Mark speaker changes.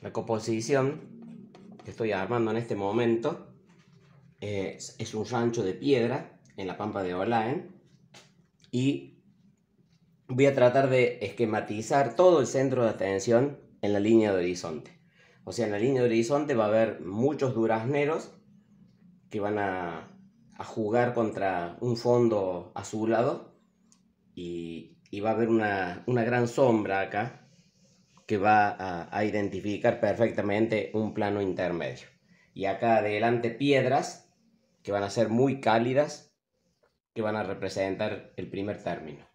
Speaker 1: La composición que estoy armando en este momento eh, es, un rancho de piedra en la pampa de Olaen y voy a tratar de esquematizar todo el centro de atención en la línea de horizonte. O sea, en la línea de horizonte va a haber muchos durazneros que van a, jugar contra un fondo azulado y, y va a haber una gran sombra acá que va a, identificar perfectamente un plano intermedio. Y acá adelante piedras que van a ser muy cálidas, que van a representar el primer término.